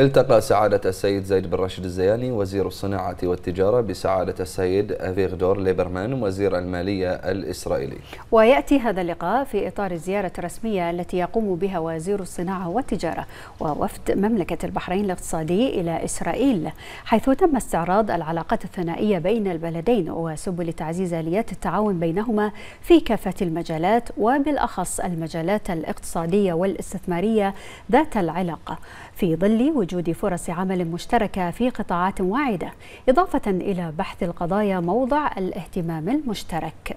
التقى سعادة السيد زيد بن راشد الزياني وزير الصناعة والتجارة بسعادة السيد فيغدور ليبرمان وزير المالية الإسرائيلي ويأتي هذا اللقاء في إطار الزيارة الرسمية التي يقوم بها وزير الصناعة والتجارة ووفد مملكة البحرين الاقتصادي إلى إسرائيل حيث تم استعراض العلاقات الثنائية بين البلدين وسبل تعزيز آليات التعاون بينهما في كافة المجالات وبالأخص المجالات الاقتصادية والاستثمارية ذات العلاقة في ظل وجود فرص عمل مشتركة في قطاعات واعدة إضافة إلى بحث القضايا موضع الاهتمام المشترك